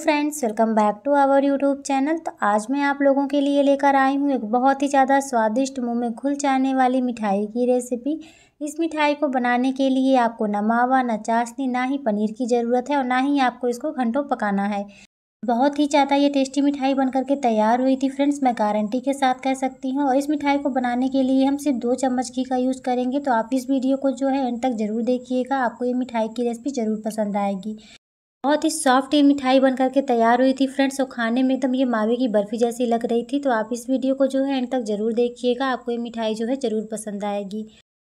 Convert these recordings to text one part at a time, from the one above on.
friends welcome back to our YouTube channel तो आज मैं आप लोगों के लिए लेकर आई हूँ एक बहुत ही ज़्यादा स्वादिष्ट मुंह में घुल जाने वाली मिठाई की रेसिपी इस मिठाई को बनाने के लिए आपको न मावा न चाशनी ना ही पनीर की ज़रूरत है और ना ही आपको इसको घंटों पकाना है बहुत ही ज़्यादा ये टेस्टी मिठाई बनकर के तैयार हुई थी फ्रेंड्स मैं गारंटी के साथ कह सकती हूँ और इस मिठाई को बनाने के लिए हम सिर्फ दो चम्मच घी का यूज़ करेंगे तो आप इस वीडियो को जो है एंड तक ज़रूर देखिएगा आपको ये मिठाई की रेसिपी ज़रूर पसंद आएगी बहुत ही सॉफ्ट ये मिठाई बनकर के तैयार हुई थी फ्रेंड्स और खाने में एकदम ये मावे की बर्फ़ी जैसी लग रही थी तो आप इस वीडियो को जो है एंड तक ज़रूर देखिएगा आपको ये मिठाई जो है ज़रूर पसंद आएगी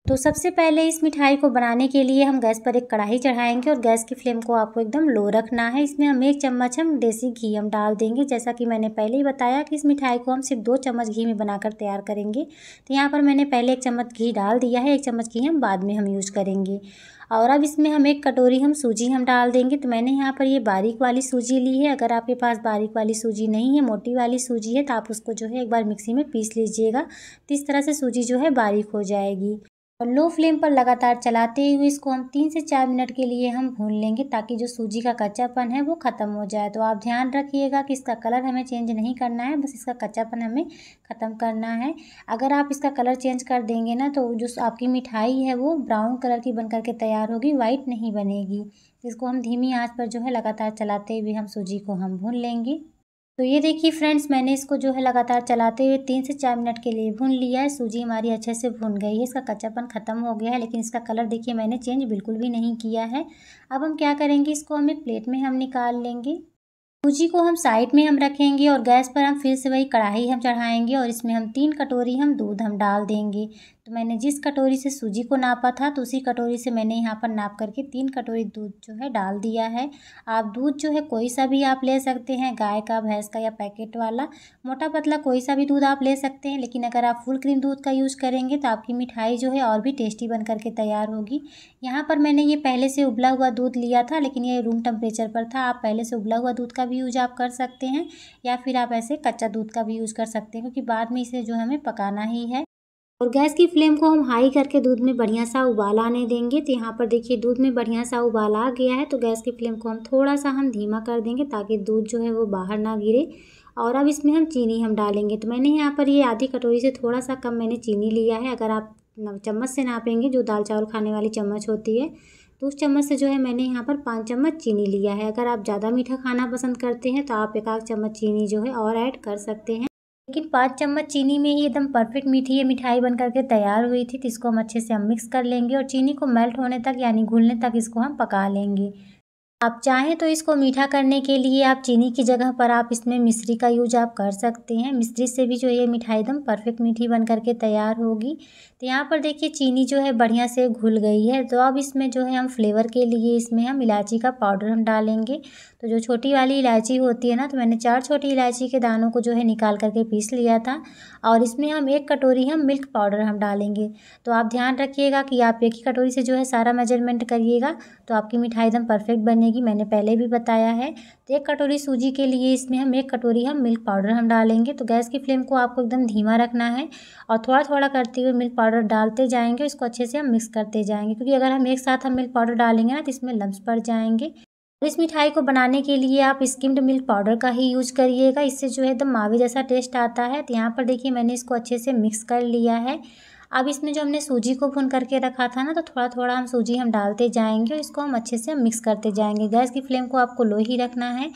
तो सबसे पहले इस मिठाई को बनाने के लिए हम गैस पर एक कढ़ाई चढ़ाएंगे और गैस की फ्लेम को आपको एकदम लो रखना है इसमें हम एक चम्मच हम देसी घी हम डाल देंगे जैसा कि मैंने पहले ही बताया कि इस मिठाई को हम सिर्फ दो चम्मच घी में बनाकर तैयार करेंगे तो यहाँ पर मैंने पहले एक चम्मच घी डाल दिया है एक चम्मच घी हम बाद में हम यूज़ करेंगे और अब इसमें हम एक कटोरी हम सूजी हम डाल देंगे तो मैंने यहाँ पर ये बारीक वाली सूजी ली है अगर आपके पास बारीक वाली सूजी नहीं है मोटी वाली सूजी है तो आप उसको जो है एक बार मिक्सी में पीस लीजिएगा तो इस तरह से सूजी जो है बारीक हो जाएगी और लो फ्लेम पर लगातार चलाते हुए इसको हम तीन से चार मिनट के लिए हम भून लेंगे ताकि जो सूजी का कच्चापन है वो ख़त्म हो जाए तो आप ध्यान रखिएगा कि इसका कलर हमें चेंज नहीं करना है बस इसका कच्चापन हमें ख़त्म करना है अगर आप इसका कलर चेंज कर देंगे ना तो जो आपकी मिठाई है वो ब्राउन कलर की बन करके तैयार होगी वाइट नहीं बनेगी इसको हम धीमी आँच पर जो है लगातार चलाते हुए हम सूजी को हम भून लेंगे तो ये देखिए फ्रेंड्स मैंने इसको जो है लगातार चलाते हुए तीन से चार मिनट के लिए भून लिया है सूजी हमारी अच्छे से भून गई है इसका कच्चापन ख़त्म हो गया है लेकिन इसका कलर देखिए मैंने चेंज बिल्कुल भी नहीं किया है अब हम क्या करेंगे इसको हम एक प्लेट में हम निकाल लेंगे सूजी को हम साइड में हम रखेंगे और गैस पर हम फिर से वही कढ़ाई हम चढ़ाएंगे और इसमें हम तीन कटोरी हम दूध हम डाल देंगे तो मैंने जिस कटोरी से सूजी को नापा था तो उसी कटोरी से मैंने यहाँ पर नाप करके तीन कटोरी दूध जो है डाल दिया है आप दूध जो है कोई सा भी आप ले सकते हैं गाय का भैंस का या पैकेट वाला मोटा पतला कोई सा भी दूध आप ले सकते हैं लेकिन अगर आप फुल क्रीम दूध का यूज़ करेंगे तो आपकी मिठाई जो है और भी टेस्टी बन करके तैयार होगी यहाँ पर मैंने ये पहले से उबला हुआ दूध लिया था लेकिन ये रूम टेम्परेचर पर था आप पहले से उबला हुआ दूध का भी यूज़ आप कर सकते हैं या फिर आप ऐसे कच्चा दूध का भी यूज़ कर सकते हैं क्योंकि बाद में इसे जो हमें पकाना ही है और गैस की फ्लेम को हम हाई करके दूध में बढ़िया सा उबाल आने देंगे तो यहाँ पर देखिए दूध में बढ़िया सा उबाल आ गया है तो गैस की फ्लेम को हम थोड़ा सा हम धीमा कर देंगे ताकि दूध जो है वो बाहर ना गिरे और अब इसमें हम चीनी हम डालेंगे तो मैंने यहाँ पर ये आधी कटोरी से थोड़ा सा कम मैंने चीनी लिया है अगर आप चम्मच से नापेंगे जो दाल चावल खाने वाली चम्मच होती है तो उस चम्मच से जो है मैंने यहाँ पर पाँच चम्मच चीनी लिया है अगर आप ज़्यादा मीठा खाना पसंद करते हैं तो आप एक आध चम्मच चीनी जो है और ऐड कर सकते हैं लेकिन पाँच चम्मच चीनी में ही एकदम परफेक्ट मीठी ये मिठाई बन करके तैयार हुई थी तो इसको हम अच्छे से हम मिक्स कर लेंगे और चीनी को मेल्ट होने तक यानी घुलने तक इसको हम पका लेंगे आप चाहें तो इसको मीठा करने के लिए आप चीनी की जगह पर आप इसमें मिश्री का यूज आप कर सकते हैं मिश्री से भी जो ये मिठाई एकदम परफेक्ट मीठी बन करके तैयार होगी तो यहाँ पर देखिए चीनी जो है बढ़िया से घुल गई है तो अब इसमें जो है हम फ्लेवर के लिए इसमें हम इलायची का पाउडर हम डालेंगे तो जो छोटी वाली इलायची होती है ना तो मैंने चार छोटी इलायची के दानों को जो है निकाल करके पीस लिया था और इसमें हम एक कटोरी हम मिल्क पाउडर हम डालेंगे तो आप ध्यान रखिएगा कि आप एक ही कटोरी से जो है सारा मेजरमेंट करिएगा तो आपकी मिठाई एकदम परफेक्ट बनेगी बनेगी मैंने पहले भी बताया है तो एक कटोरी सूजी के लिए इसमें हम एक कटोरी हम मिल्क पाउडर हम डालेंगे तो गैस की फ्लेम को आपको एकदम धीमा रखना है और थोड़ा थोड़ा करते हुए मिल्क पाउडर डालते जाएंगे इसको अच्छे से हम मिक्स करते जाएंगे क्योंकि अगर हम एक साथ हम मिल्क पाउडर डालेंगे ना तो इसमें लम्ब पड़ जाएंगे इस मिठाई को बनाने के लिए आप स्किम्ड मिल्क पाउडर का ही यूज करिएगा इससे जो है एकदम मावे जैसा टेस्ट आता है तो यहाँ पर देखिए मैंने इसको अच्छे से मिक्स कर लिया है अब इसमें जो हमने सूजी को भून करके रखा था ना तो थोड़ा थोड़ा हम सूजी हम डालते जाएंगे और इसको हम अच्छे से मिक्स करते जाएंगे गैस की फ्लेम को आपको लो ही रखना है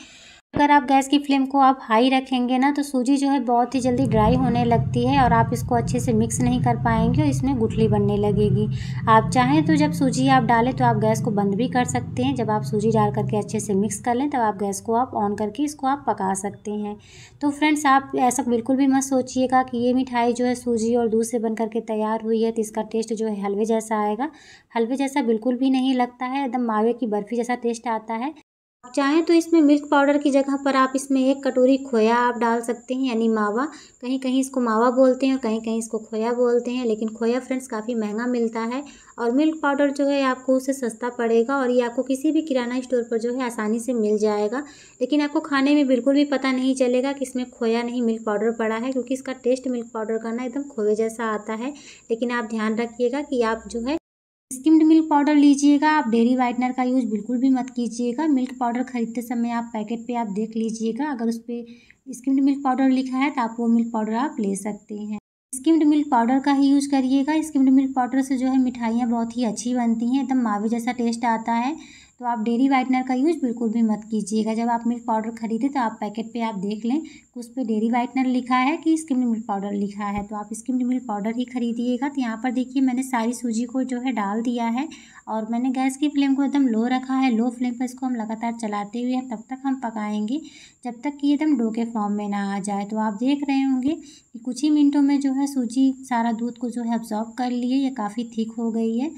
अगर आप गैस की फ्लेम को आप हाई रखेंगे ना तो सूजी जो है बहुत ही जल्दी ड्राई होने लगती है और आप इसको अच्छे से मिक्स नहीं कर पाएंगे और इसमें गुठली बनने लगेगी आप चाहें तो जब सूजी आप डालें तो आप गैस को बंद भी कर सकते हैं जब आप सूजी डाल करके अच्छे से मिक्स कर लें तब तो आप गैस को आप ऑन करके इसको आप पका सकते हैं तो फ्रेंड्स आप ऐसा बिल्कुल भी मत सोचिएगा कि ये मिठाई जो है सूजी और दूध से बन करके तैयार हुई है तो इसका टेस्ट जो है हलवे जैसा आएगा हलवे जैसा बिल्कुल भी नहीं लगता है एकदम मावे की बर्फ़ी जैसा टेस्ट आता है आप चाहें तो इसमें मिल्क पाउडर की जगह पर आप इसमें एक कटोरी खोया आप डाल सकते हैं यानी मावा कहीं कहीं इसको मावा बोलते हैं और कहीं कहीं इसको खोया बोलते हैं लेकिन खोया फ्रेंड्स काफ़ी महंगा मिलता है और मिल्क पाउडर जो है आपको उसे सस्ता पड़ेगा और ये आपको किसी भी किराना स्टोर पर जो है आसानी से मिल जाएगा लेकिन आपको खाने में बिल्कुल भी पता नहीं चलेगा कि इसमें खोया नहीं मिल्क पाउडर पड़ा है क्योंकि इसका टेस्ट मिल्क पाउडर का ना एकदम खोए जैसा आता है लेकिन आप ध्यान रखिएगा कि आप जो है स्किम्ड मिल्क पाउडर लीजिएगा आप डेरी वाइटनर का यूज़ बिल्कुल भी मत कीजिएगा मिल्क पाउडर खरीदते समय आप पैकेट पे आप देख लीजिएगा अगर उस पर स्किम्ड मिल्क पाउडर लिखा है तो आप वो मिल्क पाउडर आप ले सकते हैं स्किम्ड मिल्क पाउडर का ही यूज़ करिएगा स्किम्ड मिल्क पाउडर से जो है मिठाइयाँ बहुत ही अच्छी बनती हैं एकदम मावे जैसा टेस्ट आता है तो आप डेरी वाइटनर का यूज़ बिल्कुल भी मत कीजिएगा जब आप मिल्क पाउडर खरीदें तो आप पैकेट पे आप देख लें कि उस पर डेरी वाइटनर लिखा है कि स्किम मिल्क पाउडर लिखा है तो आप स्किम मिल्क पाउडर ही खरीदिएगा तो यहाँ पर देखिए मैंने सारी सूजी को जो है डाल दिया है और मैंने गैस की फ्लेम को एकदम लो रखा है लो फ्लेम पर इसको हम लगातार चलाते हुए तब तक हम पकाएँगे जब तक कि एकदम डो के फॉर्म में ना आ जाए तो आप देख रहे होंगे कि कुछ ही मिनटों में जो है सूजी सारा दूध को जो है अब्जॉर्ब कर लिए ये काफ़ी थिक हो गई है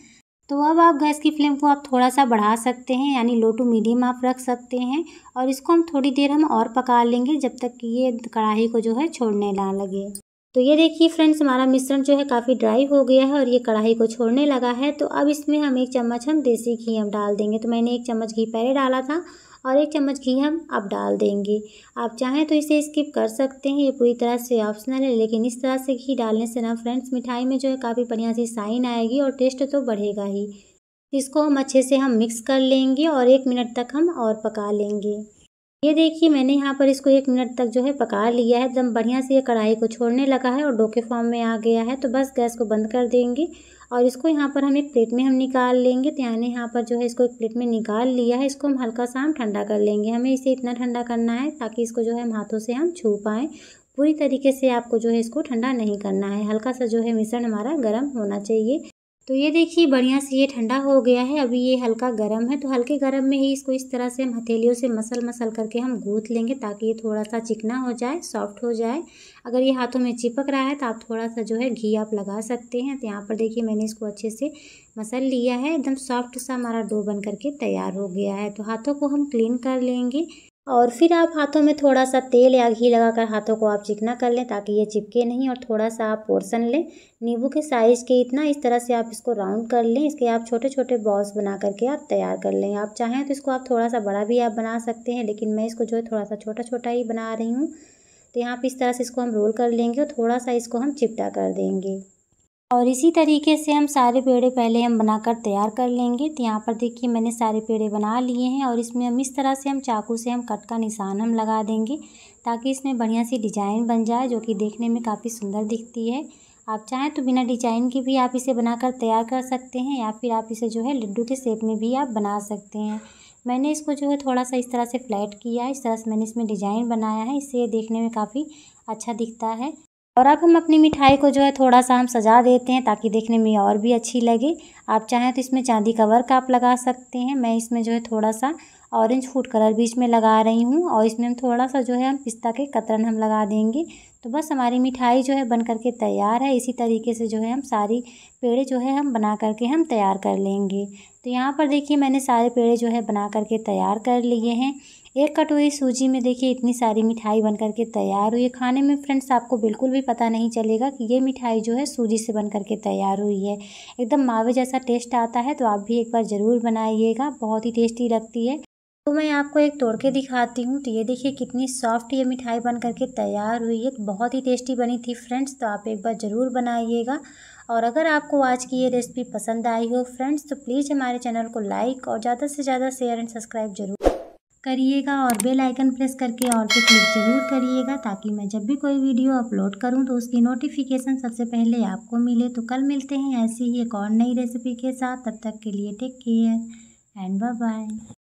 तो अब आप गैस की फ्लेम को आप थोड़ा सा बढ़ा सकते हैं यानी लो टू मीडियम आप रख सकते हैं और इसको हम थोड़ी देर हम और पका लेंगे जब तक कि ये कढ़ाई को जो है छोड़ने ना लगे तो ये देखिए फ्रेंड्स हमारा मिश्रण जो है काफ़ी ड्राई हो गया है और ये कढ़ाई को छोड़ने लगा है तो अब इसमें हम एक चम्मच हम देसी घी हम डाल देंगे तो मैंने एक चम्मच घी पहले डाला था और एक चम्मच घी हम अब डाल देंगे आप चाहें तो इसे स्किप कर सकते हैं ये पूरी तरह से ऑप्शनल है लेकिन इस तरह से घी डालने से ना फ्रेंड्स मिठाई में जो है काफ़ी बढ़िया सी साइन आएगी और टेस्ट तो बढ़ेगा ही इसको हम अच्छे से हम मिक्स कर लेंगे और एक मिनट तक हम और पका लेंगे ये देखिए मैंने यहाँ पर इसको एक मिनट तक जो है पका लिया है एकदम बढ़िया से ये कढ़ाई को छोड़ने लगा है और डोके फॉर्म में आ गया है तो बस गैस को बंद कर देंगे और इसको यहाँ पर हम एक प्लेट में हम निकाल लेंगे तो यानी यहाँ पर जो है इसको एक प्लेट में निकाल लिया है इसको हम हल्का सा हम ठंडा कर लेंगे हमें इसे इतना ठंडा करना है ताकि इसको जो है हम हाथों से हम छू पाएँ पूरी तरीके से आपको जो है इसको ठंडा नहीं करना है हल्का सा जो है मिश्रण हमारा गर्म होना चाहिए तो ये देखिए बढ़िया से ये ठंडा हो गया है अभी ये हल्का गर्म है तो हल्के गर्म में ही इसको इस तरह से हम हथेलियों से मसल मसल करके हम गूँथ लेंगे ताकि ये थोड़ा सा चिकना हो जाए सॉफ्ट हो जाए अगर ये हाथों में चिपक रहा है तो आप थोड़ा सा जो है घी आप लगा सकते हैं तो यहाँ पर देखिए मैंने इसको अच्छे से मसल लिया है एकदम सॉफ्ट सा हमारा डो बन करके तैयार हो गया है तो हाथों को हम क्लीन कर लेंगे और फिर आप हाथों में थोड़ा सा तेल या घी लगाकर हाथों को आप चिकना कर लें ताकि ये चिपके नहीं और थोड़ा सा आप पोर्सन लें नींबू के साइज़ के इतना इस तरह से आप इसको राउंड कर लें इसके आप छोटे छोटे बॉल्स बना करके आप तैयार कर लें आप चाहें तो इसको आप थोड़ा सा बड़ा भी आप बना सकते हैं लेकिन मैं इसको जो है थोड़ा सा छोटा छोटा ही बना रही हूँ तो यहाँ पर इस तरह से इसको हम रोल कर लेंगे और थोड़ा सा इसको हम चिपटा कर देंगे और इसी तरीके से हम सारे पेड़े पहले हम बनाकर तैयार कर लेंगे तो यहाँ पर देखिए मैंने सारे पेड़े बना लिए हैं और इसमें हम इस तरह से हम चाकू से हम कट का निशान हम लगा देंगे ताकि इसमें बढ़िया सी डिजाइन बन जाए जो कि देखने में काफ़ी सुंदर दिखती है आप चाहें तो बिना डिजाइन के भी आप इसे बनाकर तैयार कर सकते हैं या फिर आप इसे जो है लड्डू के शेप में भी आप बना सकते हैं मैंने इसको जो है थोड़ा सा इस तरह से फ्लैट किया है इस तरह से मैंने इसमें डिज़ाइन बनाया है इससे देखने में काफ़ी अच्छा दिखता है और अब हम अपनी मिठाई को जो है थोड़ा सा हम सजा देते हैं ताकि देखने में और भी अच्छी लगे आप चाहें तो इसमें चांदी का वर्क आप लगा सकते हैं मैं इसमें जो है थोड़ा सा ऑरेंज फूड कलर बीच में लगा रही हूँ और इसमें हम थोड़ा सा जो है हम पिस्ता के कतरन हम लगा देंगे तो बस हमारी मिठाई जो है बन करके तैयार है इसी तरीके से जो है हम सारी पेड़े जो है हम बना करके हम तैयार कर लेंगे तो यहाँ पर देखिए मैंने सारे पेड़े जो है बना करके तैयार कर लिए हैं एक कटोरी सूजी में देखिए इतनी सारी मिठाई बन करके तैयार हुई है खाने में फ्रेंड्स आपको बिल्कुल भी पता नहीं चलेगा कि ये मिठाई जो है सूजी से बन करके तैयार हुई है एकदम मावे जैसा टेस्ट आता है तो आप भी एक बार ज़रूर बनाइएगा बहुत ही टेस्टी लगती है तो मैं आपको एक तोड़ के दिखाती हूँ तो ये देखिए कितनी सॉफ्ट ये मिठाई बन करके तैयार हुई है बहुत ही टेस्टी बनी थी फ्रेंड्स तो आप एक बार ज़रूर बनाइएगा और अगर आपको आज की ये रेसिपी पसंद आई हो फ्रेंड्स तो प्लीज़ हमारे चैनल को लाइक और ज़्यादा से ज़्यादा शेयर एंड सब्सक्राइब जरूर करिएगा और बेल आइकन प्रेस करके और पे क्लिक ज़रूर करिएगा ताकि मैं जब भी कोई वीडियो अपलोड करूं तो उसकी नोटिफिकेशन सबसे पहले आपको मिले तो कल मिलते हैं ऐसी ही एक और नई रेसिपी के साथ तब तक के लिए take care and bye bye